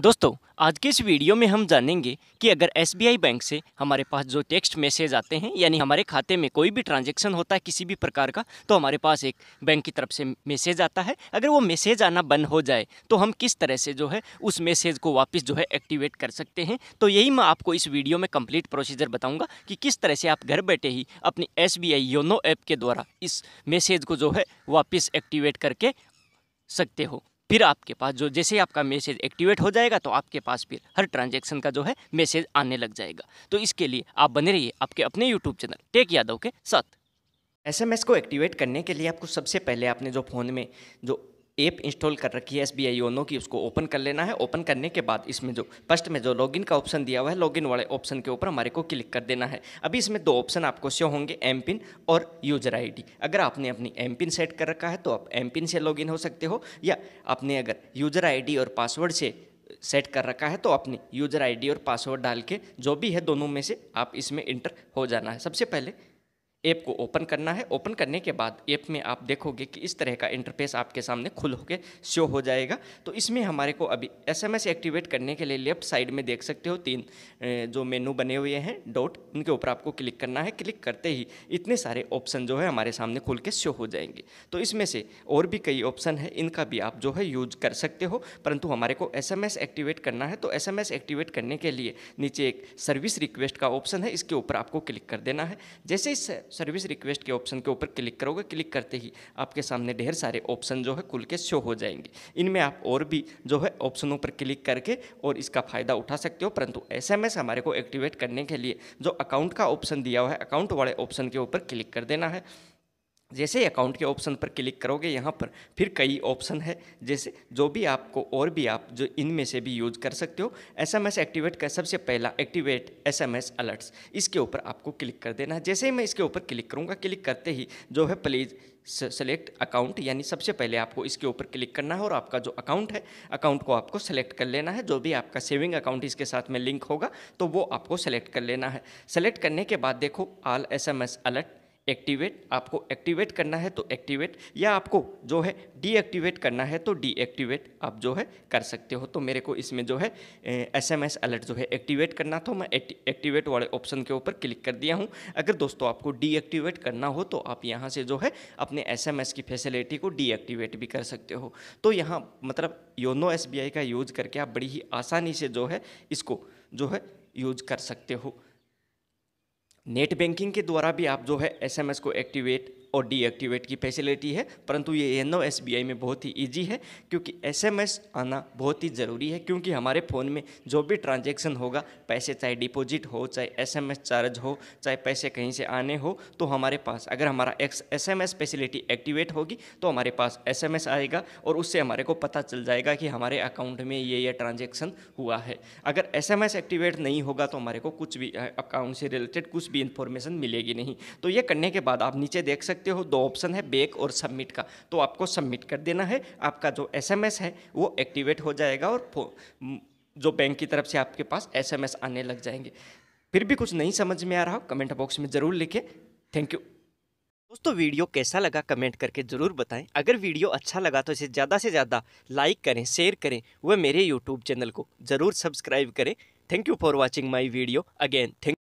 दोस्तों आज के इस वीडियो में हम जानेंगे कि अगर एस बैंक से हमारे पास जो टेक्स्ट मैसेज आते हैं यानी हमारे खाते में कोई भी ट्रांजैक्शन होता है किसी भी प्रकार का तो हमारे पास एक बैंक की तरफ से मैसेज आता है अगर वो मैसेज आना बंद हो जाए तो हम किस तरह से जो है उस मैसेज को वापस जो है एक्टिवेट कर सकते हैं तो यही मैं आपको इस वीडियो में कंप्लीट प्रोसीजर बताऊँगा कि किस तरह से आप घर बैठे ही अपनी एस योनो ऐप के द्वारा इस मैसेज को जो है वापस एक्टिवेट करके सकते हो फिर आपके पास जो जैसे ही आपका मैसेज एक्टिवेट हो जाएगा तो आपके पास फिर हर ट्रांजेक्शन का जो है मैसेज आने लग जाएगा तो इसके लिए आप बने रहिए आपके अपने यूट्यूब चैनल टेक यादव के साथ एस को एक्टिवेट करने के लिए आपको सबसे पहले आपने जो फ़ोन में जो ऐप इंस्टॉल कर रखी है एस बी आई योनो की उसको ओपन कर लेना है ओपन करने के बाद इसमें जो फर्स्ट में जो लॉगिन का ऑप्शन दिया हुआ है लॉगिन वाले ऑप्शन के ऊपर हमारे को क्लिक कर देना है अभी इसमें दो ऑप्शन आपको शो होंगे एम पिन और यूजर आईडी अगर आपने अपनी एम पिन सेट कर रखा है तो आप एम पिन से लॉगिन हो सकते हो या आपने अगर यूजर आई और पासवर्ड से सेट कर रखा है तो अपनी यूजर आईडी और पासवर्ड डाल के जो भी है दोनों में से आप इसमें इंटर हो जाना है सबसे पहले ऐप को ओपन करना है ओपन करने के बाद ऐप में आप देखोगे कि इस तरह का इंटरफेस आपके सामने खुल होकर शो हो जाएगा तो इसमें हमारे को अभी एसएमएस एक्टिवेट करने के लिए लेफ्ट साइड में देख सकते हो तीन जो मेनू बने हुए हैं डॉट उनके ऊपर आपको क्लिक करना है क्लिक करते ही इतने सारे ऑप्शन जो है हमारे सामने खुल के शो हो जाएंगे तो इसमें से और भी कई ऑप्शन है इनका भी आप जो है यूज कर सकते हो परंतु हमारे को एस एक्टिवेट करना है तो एस एक्टिवेट करने के लिए नीचे एक सर्विस रिक्वेस्ट का ऑप्शन है इसके ऊपर आपको क्लिक कर देना है जैसे इस सर्विस रिक्वेस्ट के ऑप्शन के ऊपर क्लिक करोगे क्लिक करते ही आपके सामने ढेर सारे ऑप्शन जो है खुल के शो हो जाएंगे इनमें आप और भी जो है ऑप्शनों पर क्लिक करके और इसका फ़ायदा उठा सकते हो परंतु एस हमारे को एक्टिवेट करने के लिए जो अकाउंट का ऑप्शन दिया हुआ है अकाउंट वाले ऑप्शन के ऊपर क्लिक कर देना है जैसे अकाउंट के ऑप्शन पर क्लिक करोगे यहाँ पर फिर कई ऑप्शन है जैसे जो भी आपको और भी आप जो इनमें से भी यूज कर सकते हो एसएमएस एक्टिवेट कर सबसे पहला एक्टिवेट एसएमएस अलर्ट्स इसके ऊपर आपको क्लिक कर देना है जैसे ही मैं इसके ऊपर क्लिक करूँगा क्लिक करते ही जो है प्लीज़ सेलेक्ट अकाउंट यानी सबसे पहले आपको इसके ऊपर क्लिक करना है और आपका जो अकाउंट है अकाउंट को आपको सेलेक्ट कर लेना है जो भी आपका सेविंग अकाउंट इसके साथ में लिंक होगा तो वो आपको सेलेक्ट कर लेना है सेलेक्ट करने के बाद देखो all S M S alert activate आपको एक्टिवेट करना है तो एक्टिवेट या आपको जो है डीएक्टिवेट करना है तो डीएक्टिवेट आप जो है कर सकते हो तो मेरे को इसमें जो है एस एम एस अलर्ट जो है एक्टिवेट करना तो मैं एक्टिवेट वाले ऑप्शन के ऊपर क्लिक कर दिया हूँ अगर दोस्तों आपको डीएक्टिवेट करना हो तो आप यहाँ से जो है अपने एस एम एस की फैसिलिटी को डीएक्टिवेट भी कर सकते हो तो यहाँ मतलब योनो एस बी आई का यूज़ करके आप बड़ी ही आसानी से जो है इसको जो है यूज कर सकते हो नेट बैंकिंग के द्वारा भी आप जो है एसएमएस को एक्टिवेट और डीएक्टिवेट की फैसिलिटी है परंतु ये एनो एस में बहुत ही ईजी है क्योंकि एस आना बहुत ही ज़रूरी है क्योंकि हमारे फ़ोन में जो भी ट्रांजेक्शन होगा पैसे चाहे डिपॉजिट हो चाहे एस चार्ज हो चाहे पैसे कहीं से आने हो तो हमारे पास अगर हमारा एक्स एस फैसिलिटी एक्टिवेट होगी तो हमारे पास एस आएगा और उससे हमारे को पता चल जाएगा कि हमारे अकाउंट में ये ये ट्रांजेक्शन हुआ है अगर एस एक्टिवेट नहीं होगा तो हमारे को कुछ भी अकाउंट से रिलेटेड कुछ भी इन्फॉर्मेशन मिलेगी नहीं तो ये करने के बाद आप नीचे देख सकते सकते हो दो ऑप्शन है बैक और सबमिट का तो आपको सबमिट कर देना है आपका जो एसएमएस है वो एक्टिवेट हो जाएगा और जो बैंक की तरफ से आपके पास एसएमएस आने लग जाएंगे फिर भी कुछ नहीं समझ में आ रहा हो कमेंट बॉक्स में ज़रूर लिखे थैंक यू दोस्तों वीडियो कैसा लगा कमेंट करके ज़रूर बताएं अगर वीडियो अच्छा लगा तो इसे ज़्यादा से ज़्यादा लाइक करें शेयर करें वह मेरे यूट्यूब चैनल को ज़रूर सब्सक्राइब करें thank you for watching my video again thank